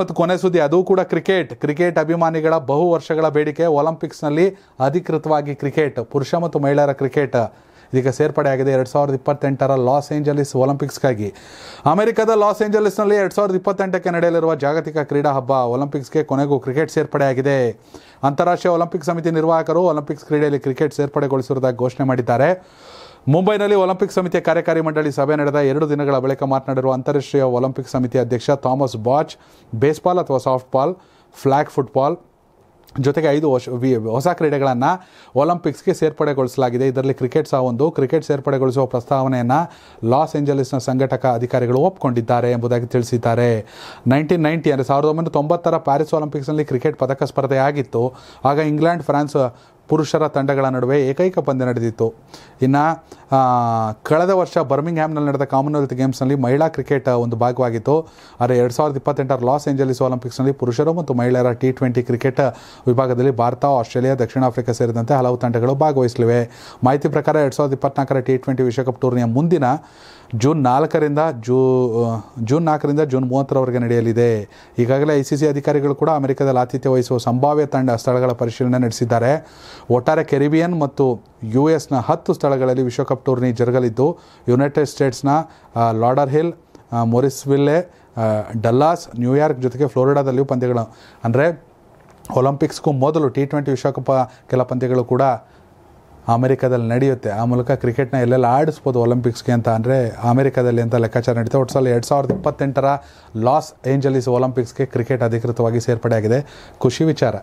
ಮತ್ತು ಕೊನೆ ಸುದ್ದಿ ಅದು ಕೂಡ ಕ್ರಿಕೆಟ್ ಕ್ರಿಕೆಟ್ ಅಭಿಮಾನಿಗಳ ಬಹು ವರ್ಷಗಳ ಬೇಡಿಕೆ ಒಲಿಂಪಿಕ್ಸ್ನಲ್ಲಿ ಅಧಿಕೃತವಾಗಿ ಕ್ರಿಕೆಟ್ ಪುರುಷ ಮತ್ತು ಮಹಿಳೆಯರ ಕ್ರಿಕೆಟ್ ಇದೀಗ ಸೇರ್ಪಡೆಯಾಗಿದೆ ಎರಡ್ ಸಾವಿರದ ಇಪ್ಪತ್ತೆಂಟರ ಲಾಸ್ ಏಂಜಲೀಸ್ ಒಲಿಂಪಿಕ್ಸ್ಗಾಗಿ ಅಮೆರಿಕದ ಲಾಸ್ ಏಂಜಲೀಸ್ನಲ್ಲಿ ಎರಡ್ ಸಾವಿರದ ಇಪ್ಪತ್ತೆಂಟಕ್ಕೆ ನಡೆಯಲಿರುವ ಜಾಗತಿಕ ಕ್ರೀಡಾ ಹಬ್ಬ ಒಲಿಂಪಿಕ್ಸ್ಗೆ ಕೊನೆಗೂ ಕ್ರಿಕೆಟ್ ಸೇರ್ಪಡೆಯಾಗಿದೆ ಅಂತಾರಾಷ್ಟ್ರೀಯ ಒಲಿಂಪಿಕ್ ಸಮಿತಿ ನಿರ್ವಾಹಕರು ಒಲಿಂಪಿಕ್ಸ್ ಕ್ರೀಡೆಯಲ್ಲಿ ಕ್ರಿಕೆಟ್ ಸೇರ್ಪಡೆಗೊಳಿಸಿರುವುದಾಗಿ ಘೋಷಣೆ ಮಾಡಿದ್ದಾರೆ ಮುಂಬೈನಲ್ಲಿ ಒಲಿಂಪಿಕ್ ಸಮಿತಿಯ ಕಾರ್ಯಕಾರಿ ಮಂಡಳಿ ಸಭೆ ನಡೆದ ಎರಡು ದಿನಗಳ ಬಳಿಕ ಮಾತನಾಡಿರುವ ಅಂತಾರಾಷ್ಟ್ರೀಯ ಒಲಿಂಪಿಕ್ ಸಮಿತಿ ಅಧ್ಯಕ್ಷ ಥಾಮಸ್ ಬಾಚ್ ಬೇಸ್ಬಾಲ್ ಅಥವಾ ಸಾಫ್ಟ್ಬಾಲ್ ಫ್ಲಾಗ್ ಫ್ಲ್ಯಾಗ್ ಫುಟ್ಬಾಲ್ ಜೊತೆಗೆ ಐದು ಹೊಸ ಹೊಸ ಕ್ರೀಡೆಗಳನ್ನು ಒಲಿಂಪಿಕ್ಸ್ಗೆ ಸೇರ್ಪಡೆಗೊಳಿಸಲಾಗಿದೆ ಇದರಲ್ಲಿ ಕ್ರಿಕೆಟ್ ಸಹ ಒಂದು ಕ್ರಿಕೆಟ್ ಸೇರ್ಪಡೆಗೊಳಿಸುವ ಪ್ರಸ್ತಾವನೆಯನ್ನು ಲಾಸ್ ಏಂಜಲೀಸ್ನ ಸಂಘಟಕ ಅಧಿಕಾರಿಗಳು ಒಪ್ಪಿಕೊಂಡಿದ್ದಾರೆ ಎಂಬುದಾಗಿ ತಿಳಿಸಿದ್ದಾರೆ ನೈನ್ಟೀನ್ ನೈಂಟಿ ಅಂದರೆ ಸಾವಿರದ ಒಂಬೈನೂರ ತೊಂಬತ್ತರ ಪ್ಯಾರಿಸ್ ಒಲಿಂಪಿಕ್ಸ್ನಲ್ಲಿ ಕ್ರಿಕೆಟ್ ಪದಕ ಸ್ಪರ್ಧೆ ಆಗಿತ್ತು ಆಗ ಇಂಗ್ಲೆಂಡ್ ಫ್ರಾನ್ಸ್ ಪುರುಷರ ತಂಡಗಳ ನಡುವೆ ಏಕೈಕ ಪಂದ್ಯ ನಡೆದಿತ್ತು ಇನ್ನು ಕಳೆದ ವರ್ಷ ಬರ್ಮಿಂಗ್ಹ್ಯಾಮ್ನಲ್ಲಿ ನಡೆದ ಕಾಮನ್ವೆಲ್ತ್ ಗೇಮ್ಸ್ನಲ್ಲಿ ಮಹಿಳಾ ಕ್ರಿಕೆಟ್ ಒಂದು ಭಾಗವಾಗಿತ್ತು ಆದರೆ ಎರಡು ಸಾವಿರದ ಇಪ್ಪತ್ತೆಂಟರ ಲಾಸ್ ಏಂಜಲೀಸ್ ಒಲಿಂಪಿಕ್ಸ್ನಲ್ಲಿ ಪುರುಷರು ಮತ್ತು ಮಹಿಳೆಯರ ಟಿ ಟ್ವೆಂಟಿ ಕ್ರಿಕೆಟ್ ವಿಭಾಗದಲ್ಲಿ ಭಾರತ ಆಸ್ಟ್ರೇಲಿಯಾ ದಕ್ಷಿಣ ಆಫ್ರಿಕಾ ಸೇರಿದಂತೆ ಹಲವು ತಂಡಗಳು ಭಾಗವಹಿಸಲಿವೆ ಮಾಹಿತಿ ಪ್ರಕಾರ ಎರಡು ಸಾವಿರದ ಇಪ್ಪತ್ನಾಲ್ಕರ ಟಿ ಟ್ವೆಂಟಿ ವಿಶ್ವಕಪ್ ಟೂರ್ನಿಯ ಮುಂದಿನ ಜೂನ್ ನಾಲ್ಕರಿಂದ ಜೂ ಜೂನ್ ನಾಲ್ಕರಿಂದ ಜೂನ್ ಮೂವತ್ತರವರೆಗೆ ನಡೆಯಲಿದೆ ಈಗಾಗಲೇ ಐ ಸಿ ಸಿ ಅಧಿಕಾರಿಗಳು ಕೂಡ ಅಮೆರಿಕದಲ್ಲಿ ಆತಿಥ್ಯ ವಹಿಸುವ ಸಂಭಾವ್ಯ ತಂಡ ಸ್ಥಳಗಳ ಪರಿಶೀಲನೆ ನಡೆಸಿದ್ದಾರೆ ಒಟ್ಟಾರೆ ಕೆರಿಬಿಯನ್ ಮತ್ತು ಯು ಎಸ್ನ ಹತ್ತು ಸ್ಥಳಗಳಲ್ಲಿ ವಿಶ್ವಕಪ್ ಟೂರ್ನಿ ಜರುಗಲಿದ್ದು ಯುನೈಟೆಡ್ ಸ್ಟೇಟ್ಸ್ನ Lauder Hill Morrisville Dallas New York ಜೊತೆಗೆ ಫ್ಲೋರಿಡಾದಲ್ಲಿಯೂ ಪಂದ್ಯಗಳು ಅಂದರೆ ಒಲಿಂಪಿಕ್ಸ್ಗೂ ಮೊದಲು ಟಿ ಟ್ವೆಂಟಿ ವಿಶ್ವಕಪ್ ಕೆಲ ಪಂದ್ಯಗಳು ಕೂಡ ಅಮೆರಿಕಾದಲ್ಲಿ ನಡೆಯುತ್ತೆ ಆ ಮೂಲಕ ಕ್ರಿಕೆಟ್ನ ಎಲ್ಲೆಲ್ಲ ಆಡಿಸ್ಬೋದು ಒಲಿಂಪಿಕ್ಸ್ಗೆ ಅಂತ ಅಂದರೆ ಅಮೆರಿಕಾದಲ್ಲಿ ಅಂತ ಲೆಕ್ಕಾಚಾರ ನಡೀತದೆ ಒಟ್ಟು ಸಲ ಎರಡು ಸಾವಿರದ ಇಪ್ಪತ್ತೆಂಟರ ಲಾಸ್ ಏಂಜಲೀಸ್ ಒಲಿಂಪಿಕ್ಸ್ಗೆ ಕ್ರಿಕೆಟ್ ಅಧಿಕೃತವಾಗಿ ಸೇರ್ಪಡೆಯಾಗಿದೆ ಖುಷಿ ವಿಚಾರ